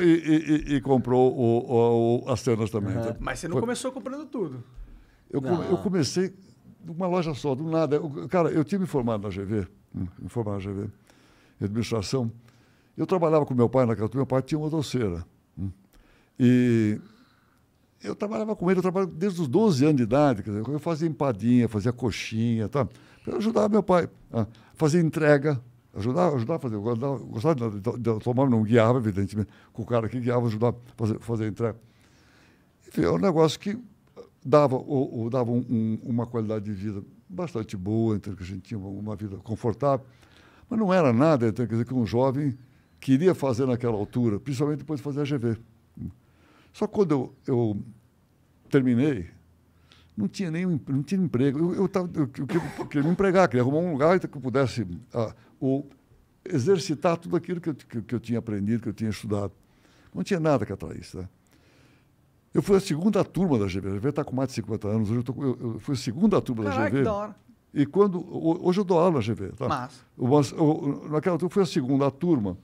e, e, e comprou o, o, as cenas também. Uhum. Mas você não Foi... começou comprando tudo. Eu, eu comecei numa loja só, do nada. Eu, cara, eu tinha me formado na GV, hum, me formado na GV, em administração. Eu trabalhava com meu pai na casa, meu pai tinha uma doceira. Hum. E eu trabalhava com ele, eu trabalhava desde os 12 anos de idade, dizer, eu fazia empadinha, fazia coxinha, tá? eu ajudava meu pai a fazer entrega, Ajudar, ajudar a fazer. Gostava de, de, de tomar, não guiava, evidentemente, com o cara que guiava, ajudava a fazer, fazer entrar. Enfim, é um negócio que dava, ou, ou dava um, um, uma qualidade de vida bastante boa, então, que a gente tinha uma, uma vida confortável, mas não era nada, então, quer dizer, que um jovem queria fazer naquela altura, principalmente depois de fazer a GV. Só que quando eu, eu terminei, não tinha nenhum não tinha emprego. Eu, eu, tava, eu, eu, eu queria me empregar, queria arrumar um lugar que eu pudesse ah, ou exercitar tudo aquilo que eu, que, que, eu tinha aprendido, que eu tinha estudado. Não tinha nada que atraísse. Né? Eu fui a segunda turma da GV. A GV está com mais de 50 anos. Hoje eu, tô, eu, fui a segunda turma Caraca, da GV. Que E quando. Hoje eu dou aula na GV. Tá? Mas. eu, naquela turma, eu fui a segunda turma.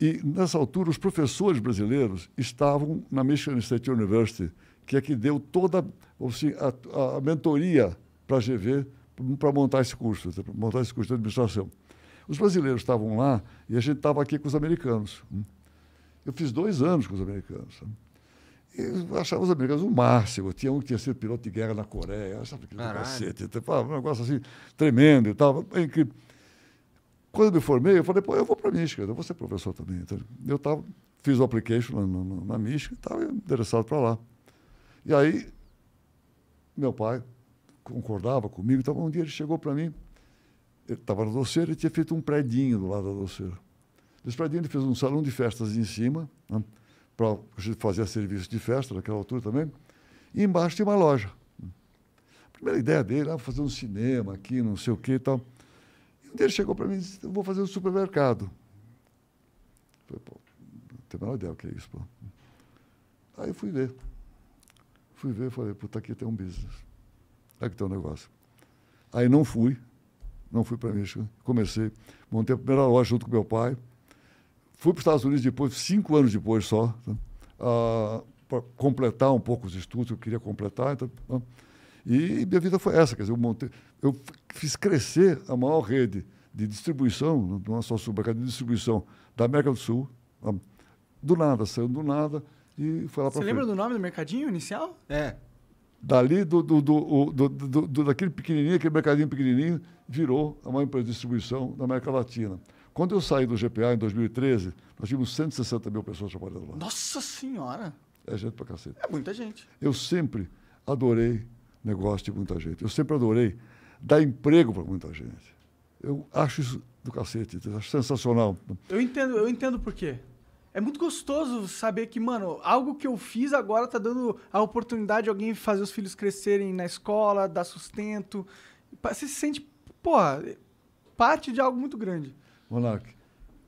E nessa altura, os professores brasileiros estavam na Michigan State University que é que deu toda assim, a, a, mentoria para a GV para montar esse curso, para montar esse curso de administração. Os brasileiros estavam lá e a gente estava aqui com os americanos. Hum. Eu fiz dois anos com os americanos. Hum. E achava os americanos o máximo. Tinha um que tinha sido piloto de guerra na Coreia, sabe aquele cacete, então, um negócio assim tremendo e tal. É Quando eu me formei, eu falei, pô, eu vou para a Mística, eu vou ser professor também. Então, eu tava, fiz o application na, na, na e estava endereçado para lá. E aí, meu pai concordava comigo. Então, um dia ele chegou para mim, ele estava na doceira e tinha feito um predinho do lado da doceira. Nesse predinho ele fez um salão de festas em cima, né, para fazer serviço de festa naquela altura também, e embaixo tinha uma loja. A primeira ideia dele era ah, fazer um cinema aqui, não sei o que e tal. E um dia ele chegou para mim e disse, eu vou fazer um supermercado. Eu falei, pô, não tenho a menor ideia o que é isso, pô. Aí fui ver. Fui ver e falei, puta, aqui tem um business. Aqui tem um negócio. Aí não fui, não fui para Michigan. Comecei, montei a primeira loja junto com meu pai. Fui para os Estados Unidos depois, cinco anos depois só, né? Tá? Ah, para completar um pouco os estudos que eu queria completar. Então, tá? E minha vida foi essa, quer dizer, eu, montei, eu fiz crescer a maior rede de distribuição, não é só supermercado, de distribuição da América do Sul, tá? do nada, saiu do nada, e foi lá Você lembra do nome do mercadinho inicial? É. Dali, do, do, do, do, daquele pequenininho, aquele mercadinho pequenininho, virou a maior empresa de distribuição da América Latina. Quando eu saí do GPA em 2013, nós tínhamos 160 mil pessoas trabalhando lá. Nossa Senhora! É gente pra cacete. É muita gente. Eu sempre adorei negócio de muita gente. Eu sempre adorei dar emprego para muita gente. Eu acho isso do cacete, acho sensacional. Eu entendo, eu entendo por quê é muito gostoso saber que, mano, algo que eu fiz agora tá dando a oportunidade de alguém fazer os filhos crescerem na escola, dar sustento. Você se sente, porra, parte de algo muito grande. Monark,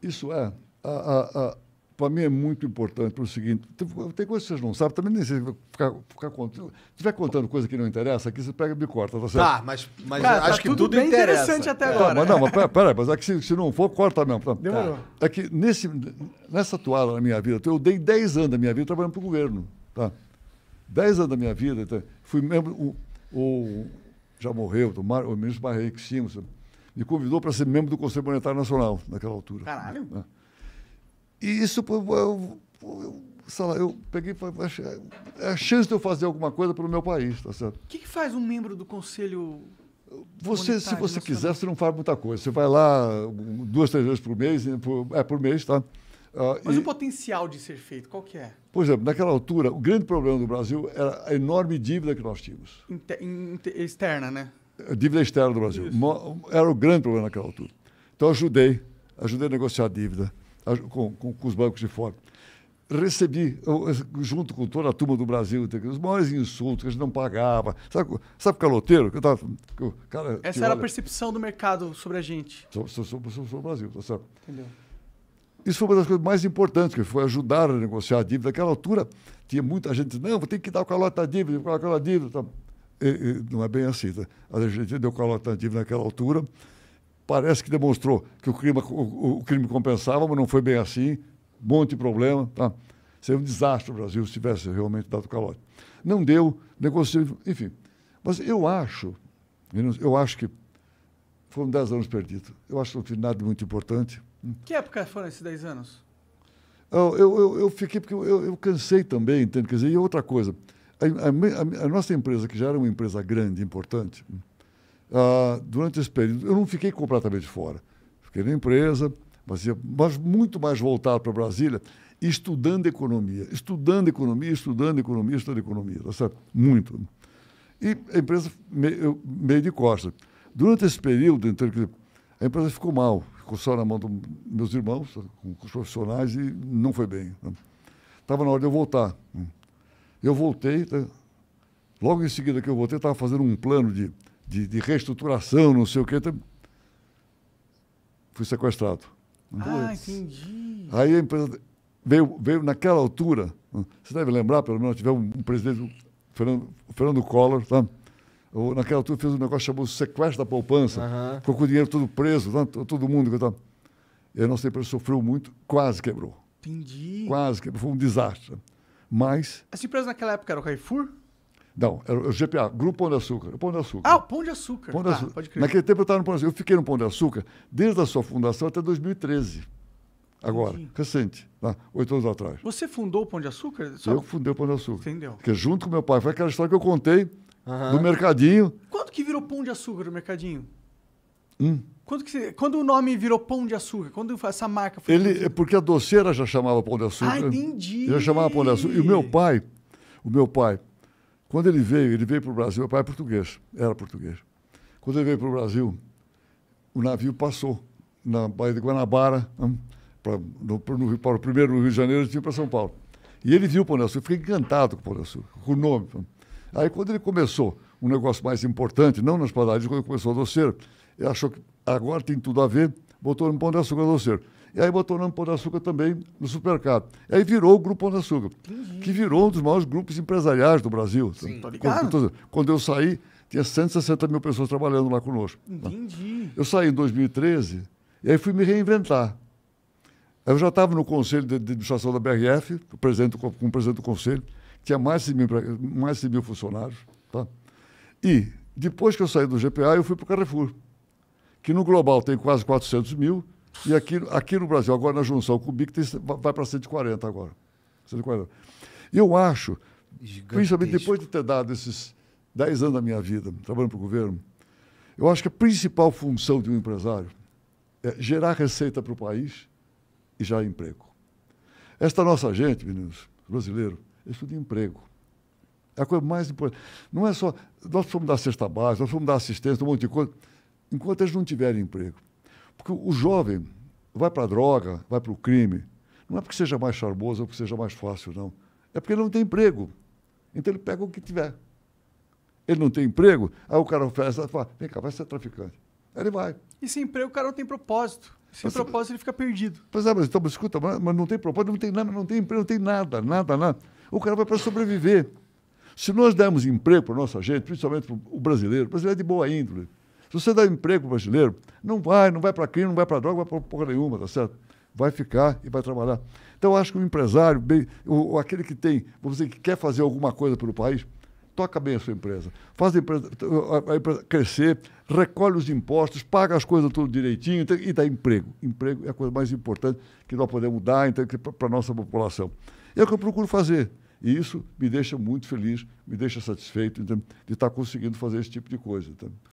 isso é a, a, a para mim é muito importante para o seguinte: tem coisas que vocês não sabem, também nem sei ficar, ficar contando. Se estiver contando coisa que não interessa, aqui você pega e me corta, tá certo? Tá, mas, mas Cara, tá acho tá que tudo, tudo bem interessa. interessante até é. agora. Não, mas não, mas peraí, pera, mas é que se, se, não for, corta mesmo. Tá. tá. É que nesse, nessa toalha na minha vida, eu dei 10 anos da minha vida trabalhando para o governo. Tá? 10 anos da minha vida, fui membro, o, o, já morreu, o, Mar, o ministro Barreiro Simons me convidou para ser membro do Conselho Monetário Nacional naquela altura. Caralho. Né? E isso, eu, eu, sei lá, eu peguei é a chance de eu fazer alguma coisa para o meu país, tá certo? O que, que faz um membro do Conselho você, se você quiser, você não faz muita coisa. Você vai lá duas, três vezes por mês, é por mês, tá? Uh, Mas e... o potencial de ser feito, qual que é? Por exemplo, naquela altura, o grande problema do Brasil era a enorme dívida que nós tínhamos. Inter... Inter... externa, né? A dívida externa do Brasil. Isso. Era o grande problema naquela altura. Então, eu ajudei, ajudei a negociar a dívida com, com, com os bancos de fora recebi, junto com toda a turma do Brasil, os maiores insultos, que a gente não pagava. Sabe, sabe caloteiro? Que eu tava, que o cara, Essa era olha... a percepção do mercado sobre a gente. Sobre, o Brasil, tá certo? Entendeu. Isso foi uma das coisas mais importantes, que foi ajudar a negociar a dívida. Naquela altura, tinha muita gente não, vou ter que dar o calote à dívida, colocar aquela dívida. Tá. E, e, não é bem assim. Tá? A gente deu calote à dívida naquela altura, parece que demonstrou que o crime, o, o crime compensava, mas não foi bem assim, um monte de problema. Tá? Seria um desastre o Brasil se tivesse realmente dado calote. Não deu, negociou, enfim. Mas eu acho, eu acho que foram 10 anos perdidos. Eu acho que não fiz nada muito importante. Que época foram esses 10 anos? Eu, eu, eu, fiquei, porque eu, eu cansei também, entende? Quer dizer, e outra coisa, a, a, a nossa empresa, que já era uma empresa grande, importante, ah, durante esse período, eu não fiquei completamente fora. Fiquei na empresa, mas, ia, mas muito mais voltado para Brasília, estudando economia, estudando economia, estudando economia, estudando economia, tá certo? Muito. E a empresa meio, meio de costas. Durante esse período, então, a empresa ficou mal, ficou só na mão dos meus irmãos, tá, com os profissionais, e não foi bem. Estava né? na hora de eu voltar. Eu voltei, tá? logo em seguida que eu voltei, estava fazendo um plano de de, de reestruturação, não sei o quê. Então fui sequestrado. Ah, Puts. entendi. Aí a empresa veio, veio naquela altura, você deve lembrar, pelo menos, tivemos um presidente, Fernando, Fernando Collor, tá? Ou naquela altura fez um negócio chamado sequestro da poupança, uhum. ficou com o dinheiro todo preso, tá? todo mundo. Tá? E a nossa empresa sofreu muito, quase quebrou. Entendi. Quase quebrou, foi um desastre. Mas... Essa empresa naquela época era o Carrefour? Não, era o GPA, Grupo Pão de Açúcar. Pão de Açúcar. Ah, o Pão de Açúcar. Pão de Açúcar. Ah, pode crer. Naquele tempo eu estava no Pão de Açúcar. Eu fiquei no Pão de Açúcar desde a sua fundação até 2013. Agora, Sim. recente, oito anos atrás. Você fundou o Pão de Açúcar? Só... Eu fundei o Pão de Açúcar. Entendeu? Porque junto com meu pai, foi aquela história que eu contei uhum. no mercadinho. Quando que virou Pão de Açúcar no mercadinho? Hum. Quando, que, quando o nome virou Pão de Açúcar? Quando essa marca foi. Ele, porque a doceira já chamava Pão de Açúcar. Ah, entendi. Já chamava Pão de Açúcar. E o meu pai, o meu pai, quando ele veio, ele veio para o Brasil, meu pai é português, era português. Quando ele veio para o Brasil, o navio passou na Baía de Guanabara, hum, no, no, para o primeiro no Rio de Janeiro, e tinha para São Paulo. E ele viu o Pão de Açúcar, fiquei encantado com o Pão de Açúcar, com o nome. Hum. Aí quando ele começou um negócio mais importante, não nas padarias, quando começou a doceiro, ele achou que agora tem tudo a ver, botou no Pão de Açúcar doceiro. E aí botou o nome Pão de Açúcar também no supermercado. E aí virou o Grupo Pão de Açúcar, uhum. que virou um dos maiores grupos empresariais do Brasil. Sim, tá ligado? Quando, quando eu saí, tinha 160 mil pessoas trabalhando lá conosco. Né? Entendi. Eu saí em 2013 e aí fui me reinventar. Eu já estava no conselho de, administração da BRF, o presidente, como presidente do conselho, tinha mais de 100 mil, mais de mil funcionários. Tá? E depois que eu saí do GPA, eu fui para o Carrefour, que no global tem quase 400 mil e aqui, aqui no Brasil, agora na junção com o BIC, vai para 140 agora. 140. Eu acho, Gigantesco. principalmente depois de ter dado esses 10 anos da minha vida trabalhando para o governo, eu acho que a principal função de um empresário é gerar receita para o país e gerar emprego. Esta nossa gente, meninos, brasileiro, estuda emprego. É a coisa mais importante. Não é só. Nós fomos dar cesta base nós fomos dar assistência, um monte de coisa. Enquanto eles não tiverem emprego, porque o jovem vai para a droga, vai para o crime, não é porque seja mais charmoso ou porque seja mais fácil, não. É porque ele não tem emprego. Então ele pega o que tiver. Ele não tem emprego, aí o cara oferece e fala, vem cá, vai ser traficante. Aí ele vai. E sem emprego o cara não tem propósito. Sem mas, propósito ele fica perdido. Pois é, mas então, mas, escuta, mas, mas não tem propósito, não tem nada, não tem emprego, não tem nada, nada, nada. O cara vai para sobreviver. Se nós dermos emprego para nossa gente, principalmente para o brasileiro, o brasileiro é de boa índole, se você dá emprego para o brasileiro, não vai, não vai para crime, não vai para droga, não vai para porra nenhuma, tá certo? Vai ficar e vai trabalhar. Então, eu acho que o empresário, bem, o, aquele que tem, vamos dizer, que quer fazer alguma coisa pelo país, toca bem a sua empresa. Faz a empresa, a empresa crescer, recolhe os impostos, paga as coisas tudo direitinho então, e dá emprego. Emprego é a coisa mais importante que nós podemos dar então, para a nossa população. É o que eu procuro fazer. E isso me deixa muito feliz, me deixa satisfeito então, de estar tá conseguindo fazer esse tipo de coisa. Então.